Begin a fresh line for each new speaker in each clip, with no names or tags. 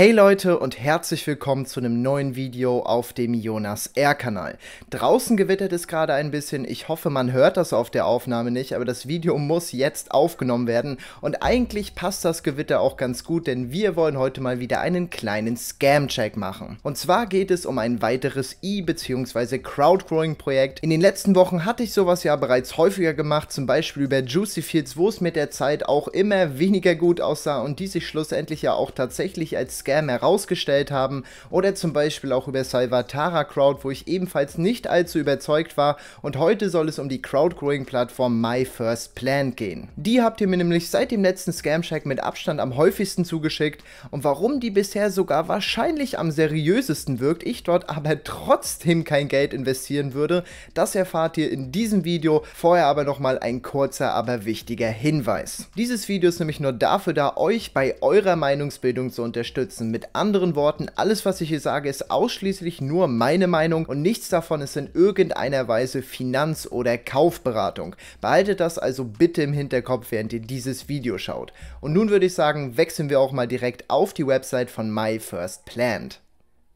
Hey Leute und herzlich willkommen zu einem neuen Video auf dem Jonas R Kanal. Draußen gewittert es gerade ein bisschen, ich hoffe man hört das auf der Aufnahme nicht, aber das Video muss jetzt aufgenommen werden und eigentlich passt das Gewitter auch ganz gut, denn wir wollen heute mal wieder einen kleinen Scam-Check machen. Und zwar geht es um ein weiteres E- bzw. Crowdgrowing-Projekt. In den letzten Wochen hatte ich sowas ja bereits häufiger gemacht, zum Beispiel über Juicy Fields, wo es mit der Zeit auch immer weniger gut aussah und die sich schlussendlich ja auch tatsächlich als Scam Scam herausgestellt haben oder zum Beispiel auch über Salvatara Crowd, wo ich ebenfalls nicht allzu überzeugt war und heute soll es um die Crowdgrowing-Plattform My First Plan gehen. Die habt ihr mir nämlich seit dem letzten Scam-Check mit Abstand am häufigsten zugeschickt und warum die bisher sogar wahrscheinlich am seriösesten wirkt, ich dort aber trotzdem kein Geld investieren würde, das erfahrt ihr in diesem Video, vorher aber nochmal ein kurzer, aber wichtiger Hinweis. Dieses Video ist nämlich nur dafür da, euch bei eurer Meinungsbildung zu unterstützen setzen. Mit anderen Worten, alles, was ich hier sage, ist ausschließlich nur meine Meinung und nichts davon ist in irgendeiner Weise Finanz- oder Kaufberatung. Behaltet das also bitte im Hinterkopf, während ihr dieses Video schaut. Und nun würde ich sagen, wechseln wir auch mal direkt auf die Website von My First Planned.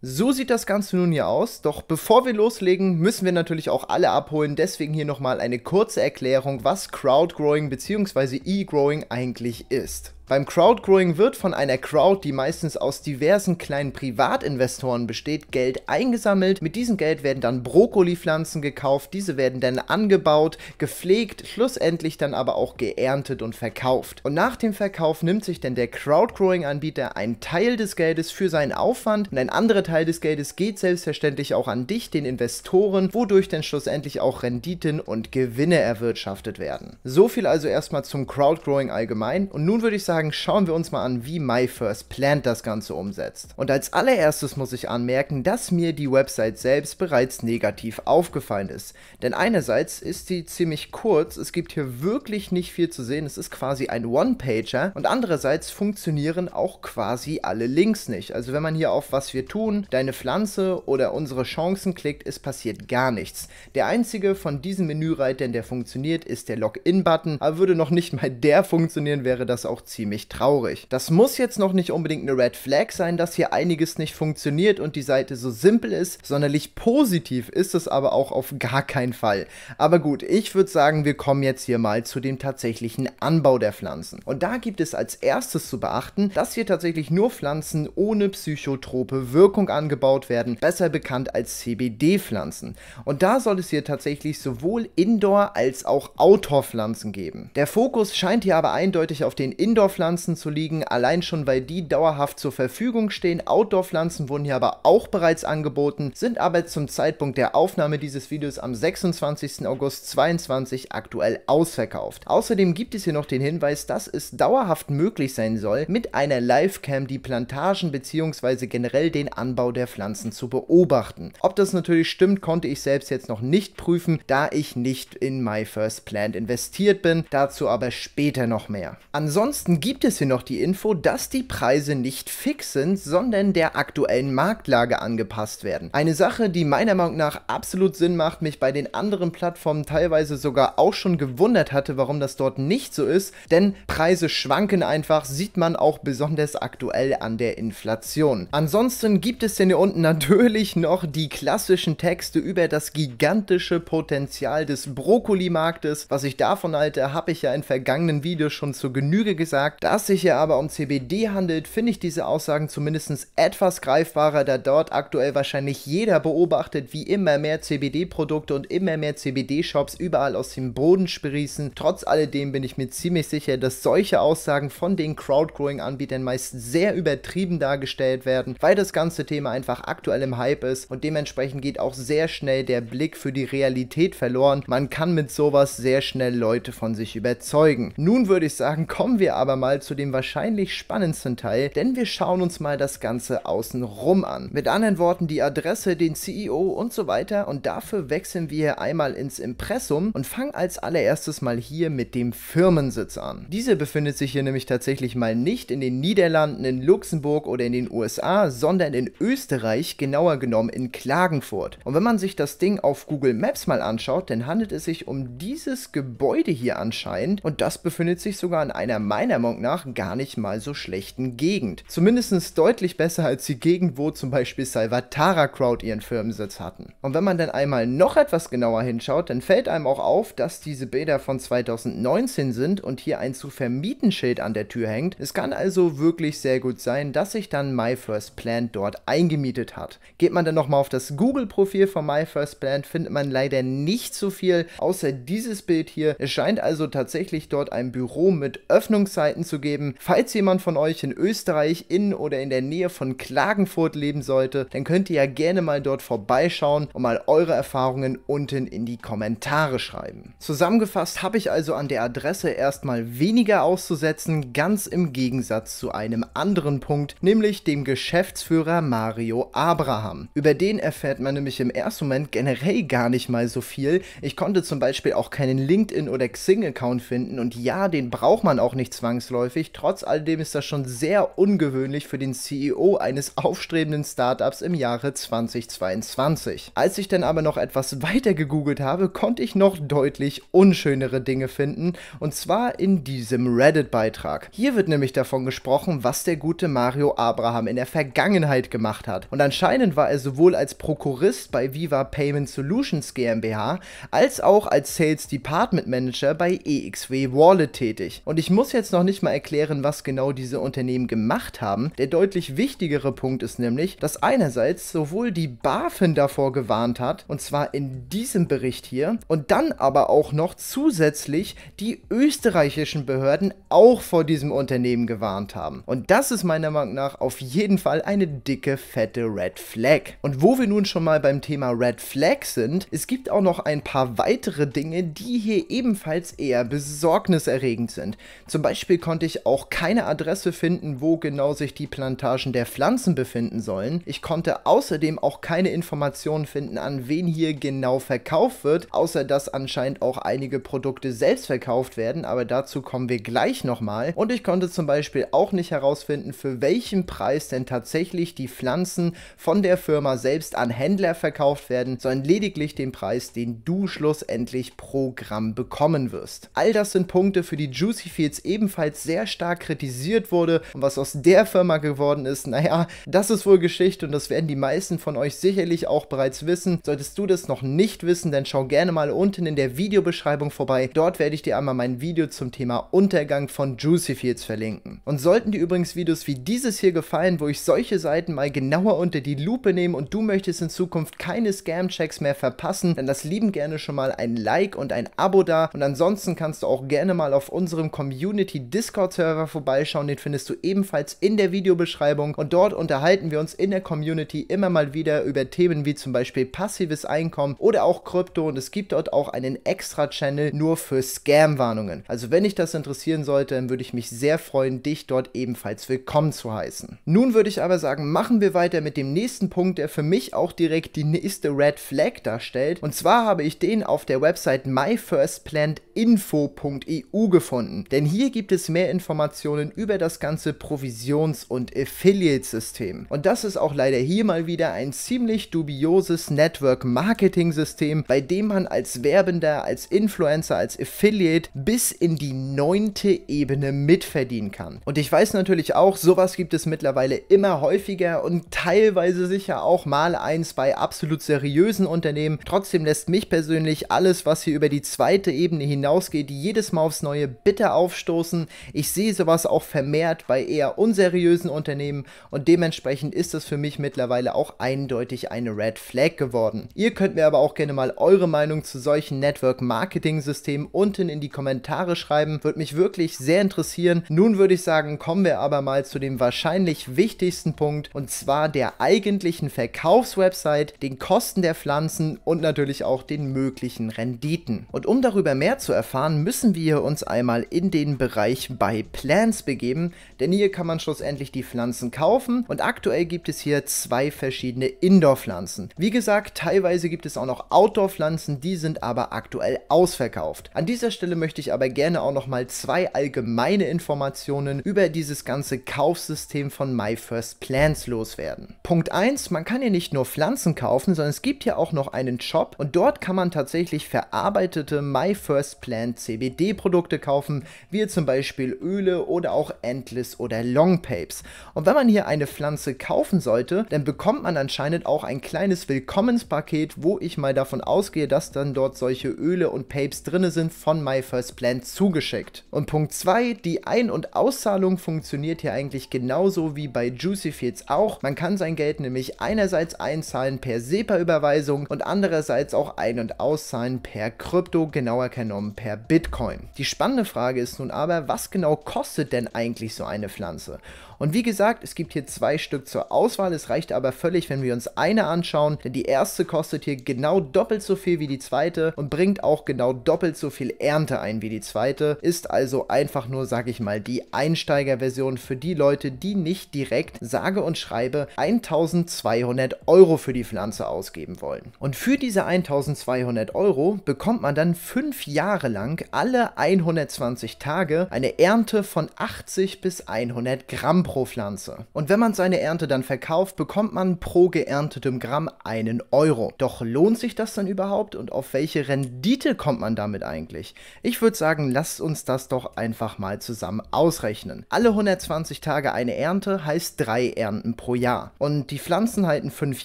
So sieht das Ganze nun hier aus, doch bevor wir loslegen, müssen wir natürlich auch alle abholen, deswegen hier nochmal eine kurze Erklärung, was Crowdgrowing bzw. E-Growing eigentlich ist. Beim Crowdgrowing wird von einer Crowd, die meistens aus diversen kleinen Privatinvestoren besteht, Geld eingesammelt. Mit diesem Geld werden dann Brokkolipflanzen gekauft, diese werden dann angebaut, gepflegt, schlussendlich dann aber auch geerntet und verkauft. Und nach dem Verkauf nimmt sich dann der Crowdgrowing-Anbieter einen Teil des Geldes für seinen Aufwand und ein anderer Teil des Geldes geht selbstverständlich auch an dich, den Investoren, wodurch dann schlussendlich auch Renditen und Gewinne erwirtschaftet werden. So viel also erstmal zum Crowdgrowing allgemein und nun würde ich sagen, sagen, schauen wir uns mal an, wie MyFirstPlant das Ganze umsetzt. Und als allererstes muss ich anmerken, dass mir die Website selbst bereits negativ aufgefallen ist. Denn einerseits ist sie ziemlich kurz, es gibt hier wirklich nicht viel zu sehen, es ist quasi ein One-Pager und andererseits funktionieren auch quasi alle Links nicht. Also wenn man hier auf was wir tun, deine Pflanze oder unsere Chancen klickt, es passiert gar nichts. Der einzige von diesen Menüreitern, der funktioniert, ist der Login-Button, aber würde noch nicht mal der funktionieren, wäre das auch ziemlich ziemlich traurig. Das muss jetzt noch nicht unbedingt eine Red Flag sein, dass hier einiges nicht funktioniert und die Seite so simpel ist, sonderlich positiv ist es aber auch auf gar keinen Fall. Aber gut, ich würde sagen, wir kommen jetzt hier mal zu dem tatsächlichen Anbau der Pflanzen. Und da gibt es als erstes zu beachten, dass hier tatsächlich nur Pflanzen ohne psychotrope Wirkung angebaut werden, besser bekannt als CBD-Pflanzen. Und da soll es hier tatsächlich sowohl Indoor- als auch Outdoor-Pflanzen geben. Der Fokus scheint hier aber eindeutig auf den Indoor- Outdoor-Pflanzen zu liegen, allein schon weil die dauerhaft zur Verfügung stehen. Outdoor-Pflanzen wurden hier aber auch bereits angeboten, sind aber zum Zeitpunkt der Aufnahme dieses Videos am 26. August 2022 aktuell ausverkauft. Außerdem gibt es hier noch den Hinweis, dass es dauerhaft möglich sein soll, mit einer Livecam die Plantagen bzw. generell den Anbau der Pflanzen zu beobachten. Ob das natürlich stimmt, konnte ich selbst jetzt noch nicht prüfen, da ich nicht in My First Plant investiert bin, dazu aber später noch mehr. Ansonsten gibt es hier noch die Info, dass die Preise nicht fix sind, sondern der aktuellen Marktlage angepasst werden. Eine Sache, die meiner Meinung nach absolut Sinn macht, mich bei den anderen Plattformen teilweise sogar auch schon gewundert hatte, warum das dort nicht so ist, denn Preise schwanken einfach, sieht man auch besonders aktuell an der Inflation. Ansonsten gibt es denn hier unten natürlich noch die klassischen Texte über das gigantische Potenzial des Brokkolimarktes. Was ich davon halte, habe ich ja in vergangenen Videos schon zur Genüge gesagt gesagt. Da sich hier aber um CBD handelt, finde ich diese Aussagen zumindest etwas greifbarer, da dort aktuell wahrscheinlich jeder beobachtet, wie immer mehr CBD-Produkte und immer mehr CBD-Shops überall aus dem Boden sprießen. Trotz alledem bin ich mir ziemlich sicher, dass solche Aussagen von den Crowdgrowing-Anbietern meist sehr übertrieben dargestellt werden, weil das ganze Thema einfach aktuell im Hype ist und dementsprechend geht auch sehr schnell der Blick für die Realität verloren. Man kann mit sowas sehr schnell Leute von sich überzeugen. Nun würde ich sagen, kommen wir aber mal mal zu dem wahrscheinlich spannendsten Teil, denn wir schauen uns mal das Ganze außenrum an. Mit anderen Worten die Adresse, den CEO und so weiter und dafür wechseln wir einmal ins Impressum und fangen als allererstes mal hier mit dem Firmensitz an. Diese befindet sich hier nämlich tatsächlich mal nicht in den Niederlanden, in Luxemburg oder in den USA, sondern in Österreich, genauer genommen in Klagenfurt. Und wenn man sich das Ding auf Google Maps mal anschaut, dann handelt es sich um dieses Gebäude hier anscheinend und das befindet sich sogar in einer meiner Meinung nach gar nicht mal so schlechten Gegend. Zumindest deutlich besser als die Gegend, wo zum Beispiel Salvatara Crowd ihren Firmensitz hatten. Und wenn man dann einmal noch etwas genauer hinschaut, dann fällt einem auch auf, dass diese Bilder von 2019 sind und hier ein zu vermieten Schild an der Tür hängt. Es kann also wirklich sehr gut sein, dass sich dann My First Plant dort eingemietet hat. Geht man dann nochmal auf das Google-Profil von My First Plant, findet man leider nicht so viel, außer dieses Bild hier. Es scheint also tatsächlich dort ein Büro mit Öffnungszeiten Zeiten zu geben. Falls jemand von euch in Österreich in oder in der Nähe von Klagenfurt leben sollte, dann könnt ihr ja gerne mal dort vorbeischauen und mal eure Erfahrungen unten in die Kommentare schreiben. Zusammengefasst habe ich also an der Adresse erstmal weniger auszusetzen, ganz im Gegensatz zu einem anderen Punkt, nämlich dem Geschäftsführer Mario Abraham. Über den erfährt man nämlich im ersten Moment generell gar nicht mal so viel. Ich konnte zum Beispiel auch keinen LinkedIn- oder Xing-Account finden und ja, den braucht man auch nicht zwangsläufig zwangsläufig. Trotz alledem ist das schon sehr ungewöhnlich für den CEO eines aufstrebenden Startups im Jahre 2022. Als ich dann aber noch etwas weiter gegoogelt habe, konnte ich noch deutlich unschönere Dinge finden und zwar in diesem Reddit-Beitrag. Hier wird nämlich davon gesprochen, was der gute Mario Abraham in der Vergangenheit gemacht hat. Und anscheinend war er sowohl als Prokurist bei Viva Payment Solutions GmbH als auch als Sales Department Manager bei EXW Wallet tätig. Und ich muss jetzt noch nicht nicht mal erklären, was genau diese Unternehmen gemacht haben. Der deutlich wichtigere Punkt ist nämlich, dass einerseits sowohl die BaFin davor gewarnt hat, und zwar in diesem Bericht hier, und dann aber auch noch zusätzlich die österreichischen Behörden auch vor diesem Unternehmen gewarnt haben. Und das ist meiner Meinung nach auf jeden Fall eine dicke, fette Red Flag. Und wo wir nun schon mal beim Thema Red Flag sind, es gibt auch noch ein paar weitere Dinge, die hier ebenfalls eher besorgniserregend sind. Zum Beispiel konnte ich auch keine Adresse finden, wo genau sich die Plantagen der Pflanzen befinden sollen. Ich konnte außerdem auch keine Informationen finden, an wen hier genau verkauft wird, außer dass anscheinend auch einige Produkte selbst verkauft werden, aber dazu kommen wir gleich nochmal. Und ich konnte zum Beispiel auch nicht herausfinden, für welchen Preis denn tatsächlich die Pflanzen von der Firma selbst an Händler verkauft werden, sondern lediglich den Preis, den du schlussendlich pro Gramm bekommen wirst. All das sind Punkte, für die Juicy Fields ebenfalls jetzt sehr stark kritisiert wurde und was aus der Firma geworden ist, naja, das ist wohl Geschichte und das werden die meisten von euch sicherlich auch bereits wissen. Solltest du das noch nicht wissen, dann schau gerne mal unten in der Videobeschreibung vorbei. Dort werde ich dir einmal mein Video zum Thema Untergang von Juicy Fields verlinken. Und sollten dir übrigens Videos wie dieses hier gefallen, wo ich solche Seiten mal genauer unter die Lupe nehme und du möchtest in Zukunft keine Scam-Checks mehr verpassen, dann das lieben gerne schon mal ein Like und ein Abo da und ansonsten kannst du auch gerne mal auf unserem Community-Discord Discord-Server vorbeischauen. Den findest du ebenfalls in der Videobeschreibung. Und dort unterhalten wir uns in der Community immer mal wieder über Themen wie zum Beispiel passives Einkommen oder auch Krypto. Und es gibt dort auch einen extra Channel nur für Scam-Warnungen. Also wenn dich das interessieren sollte, dann würde ich mich sehr freuen, dich dort ebenfalls willkommen zu heißen. Nun würde ich aber sagen, machen wir weiter mit dem nächsten Punkt, der für mich auch direkt die nächste Red Flag darstellt. Und zwar habe ich den auf der Website MyFirstPlant info.eu gefunden, denn hier gibt es mehr Informationen über das ganze Provisions- und Affiliate-System. Und das ist auch leider hier mal wieder ein ziemlich dubioses Network-Marketing-System, bei dem man als Werbender, als Influencer, als Affiliate bis in die neunte Ebene mitverdienen kann. Und ich weiß natürlich auch, sowas gibt es mittlerweile immer häufiger und teilweise sicher auch mal eins bei absolut seriösen Unternehmen. Trotzdem lässt mich persönlich alles, was hier über die zweite Ebene hinaus hinausgeht, die jedes Mal aufs Neue bitter aufstoßen. Ich sehe sowas auch vermehrt bei eher unseriösen Unternehmen und dementsprechend ist das für mich mittlerweile auch eindeutig eine Red Flag geworden. Ihr könnt mir aber auch gerne mal eure Meinung zu solchen Network-Marketing-Systemen unten in die Kommentare schreiben. Würde mich wirklich sehr interessieren. Nun würde ich sagen, kommen wir aber mal zu dem wahrscheinlich wichtigsten Punkt und zwar der eigentlichen Verkaufswebsite, den Kosten der Pflanzen und natürlich auch den möglichen Renditen. Und um darüber mehr zu erfahren, müssen wir uns einmal in den Bereich bei Plants begeben, denn hier kann man schlussendlich die Pflanzen kaufen und aktuell gibt es hier zwei verschiedene Indoor-Pflanzen. Wie gesagt, teilweise gibt es auch noch Outdoor-Pflanzen, die sind aber aktuell ausverkauft. An dieser Stelle möchte ich aber gerne auch nochmal zwei allgemeine Informationen über dieses ganze Kaufsystem von My First Plants loswerden. Punkt 1, man kann hier nicht nur Pflanzen kaufen, sondern es gibt hier auch noch einen Shop und dort kann man tatsächlich verarbeitete My First Plant CBD-Produkte kaufen, wie zum Beispiel Öle oder auch Endless oder Long Papes. Und wenn man hier eine Pflanze kaufen sollte, dann bekommt man anscheinend auch ein kleines Willkommenspaket, wo ich mal davon ausgehe, dass dann dort solche Öle und Papes drinne sind von My First Plant zugeschickt. Und Punkt 2, die Ein- und Auszahlung funktioniert hier eigentlich genauso wie bei Juicy Fields auch. Man kann sein Geld nämlich einerseits einzahlen per SEPA-Überweisung und andererseits auch ein- und auszahlen per Krypto, genauer genommen per Bitcoin. Die spannende Frage ist nun aber, was genau kostet denn eigentlich so eine Pflanze? Und wie gesagt, es gibt hier zwei Stück zur Auswahl. Es reicht aber völlig, wenn wir uns eine anschauen, denn die erste kostet hier genau doppelt so viel wie die zweite und bringt auch genau doppelt so viel Ernte ein wie die zweite. Ist also einfach nur, sag ich mal, die Einsteigerversion für die Leute, die nicht direkt, sage und schreibe, 1200 Euro für die Pflanze ausgeben wollen. Und für diese 1200 Euro bekommt man dann fünf Jahre lang alle 120 Tage eine Ernte von 80 bis 100 Gramm pro Pflanze. Und wenn man seine Ernte dann verkauft, bekommt man pro geerntetem Gramm einen Euro. Doch lohnt sich das dann überhaupt und auf welche Rendite kommt man damit eigentlich? Ich würde sagen, lasst uns das doch einfach mal zusammen ausrechnen. Alle 120 Tage eine Ernte heißt drei Ernten pro Jahr. Und die Pflanzen halten fünf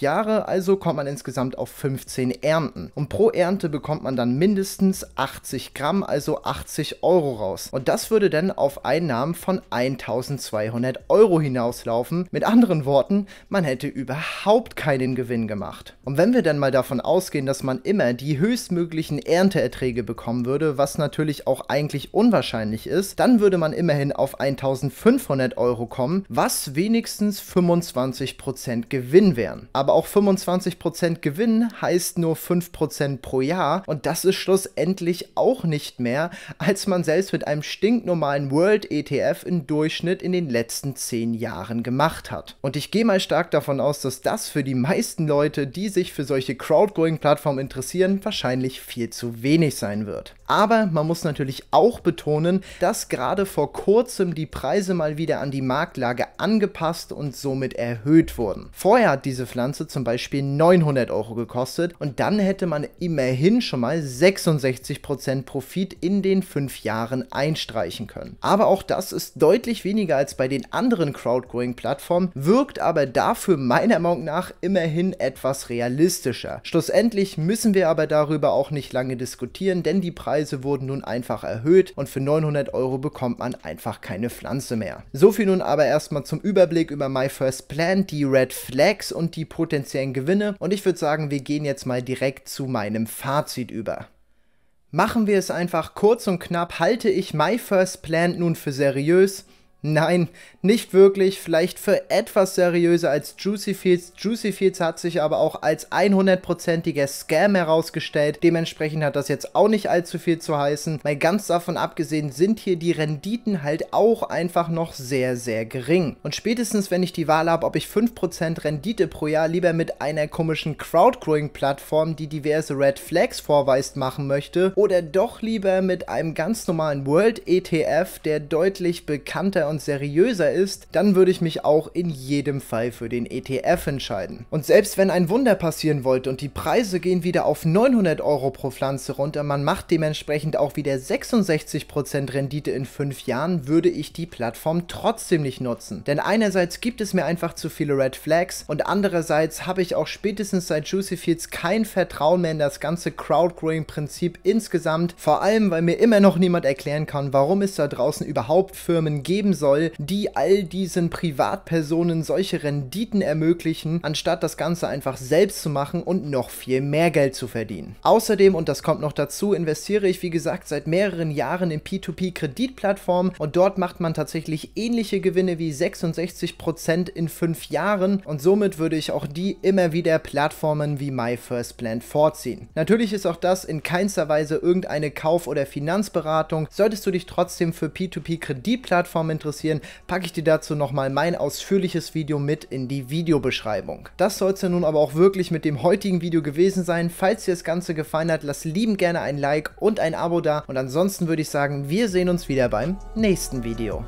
Jahre, also kommt man insgesamt auf 15 Ernten. Und pro Ernte bekommt man dann mindestens 80 Gramm, also 80 Euro raus. Und das würde dann auf Einnahmen von 1200 Euro. Euro hinauslaufen. Mit anderen Worten, man hätte überhaupt keinen Gewinn gemacht. Und wenn wir dann mal davon ausgehen, dass man immer die höchstmöglichen Ernteerträge bekommen würde, was natürlich auch eigentlich unwahrscheinlich ist, dann würde man immerhin auf 1500 Euro kommen, was wenigstens 25% Gewinn wären. Aber auch 25% Gewinn heißt nur 5% pro Jahr und das ist schlussendlich auch nicht mehr, als man selbst mit einem stinknormalen World ETF im Durchschnitt in den letzten zehn Jahren gemacht hat. Und ich gehe mal stark davon aus, dass das für die meisten Leute, die sich für solche Crowdgoing-Plattformen interessieren, wahrscheinlich viel zu wenig sein wird. Aber man muss natürlich auch betonen, dass gerade vor kurzem die Preise mal wieder an die Marktlage angepasst und somit erhöht wurden. Vorher hat diese Pflanze zum Beispiel 900 Euro gekostet und dann hätte man immerhin schon mal 66% Profit in den fünf Jahren einstreichen können. Aber auch das ist deutlich weniger als bei den anderen anderen Crowdgrowing-Plattformen, wirkt aber dafür meiner Meinung nach immerhin etwas realistischer. Schlussendlich müssen wir aber darüber auch nicht lange diskutieren, denn die Preise wurden nun einfach erhöht und für 900 Euro bekommt man einfach keine Pflanze mehr. So viel nun aber erstmal zum Überblick über My First Plant, die Red Flags und die potenziellen Gewinne und ich würde sagen, wir gehen jetzt mal direkt zu meinem Fazit über. Machen wir es einfach kurz und knapp, halte ich My First Plant nun für seriös? Nein, nicht wirklich, vielleicht für etwas seriöser als Juicy Fields. Juicy Fields hat sich aber auch als 100%iger Scam herausgestellt, dementsprechend hat das jetzt auch nicht allzu viel zu heißen. Mal ganz davon abgesehen sind hier die Renditen halt auch einfach noch sehr, sehr gering. Und spätestens wenn ich die Wahl habe, ob ich 5% Rendite pro Jahr lieber mit einer komischen Crowdgrowing-Plattform, die diverse Red Flags vorweist, machen möchte, oder doch lieber mit einem ganz normalen World ETF, der deutlich bekannter und seriöser ist, dann würde ich mich auch in jedem Fall für den ETF entscheiden. Und selbst wenn ein Wunder passieren wollte und die Preise gehen wieder auf 900 Euro pro Pflanze runter, man macht dementsprechend auch wieder 66% Rendite in 5 Jahren, würde ich die Plattform trotzdem nicht nutzen. Denn einerseits gibt es mir einfach zu viele Red Flags und andererseits habe ich auch spätestens seit Juicy Fields kein Vertrauen mehr in das ganze Crowdgrowing-Prinzip insgesamt, vor allem weil mir immer noch niemand erklären kann, warum es da draußen überhaupt Firmen geben soll, die all diesen Privatpersonen solche Renditen ermöglichen, anstatt das Ganze einfach selbst zu machen und noch viel mehr Geld zu verdienen. Außerdem, und das kommt noch dazu, investiere ich wie gesagt seit mehreren Jahren in P2P-Kreditplattformen und dort macht man tatsächlich ähnliche Gewinne wie 66% in fünf Jahren und somit würde ich auch die immer wieder Plattformen wie MyFirstPlan vorziehen. Natürlich ist auch das in keinster Weise irgendeine Kauf- oder Finanzberatung. Solltest du dich trotzdem für P2P-Kreditplattformen interessieren, interessieren, packe ich dir dazu nochmal mein ausführliches Video mit in die Videobeschreibung. Das soll es ja nun aber auch wirklich mit dem heutigen Video gewesen sein. Falls dir das Ganze gefallen hat, lass lieben gerne ein Like und ein Abo da und ansonsten würde ich sagen, wir sehen uns wieder beim nächsten Video.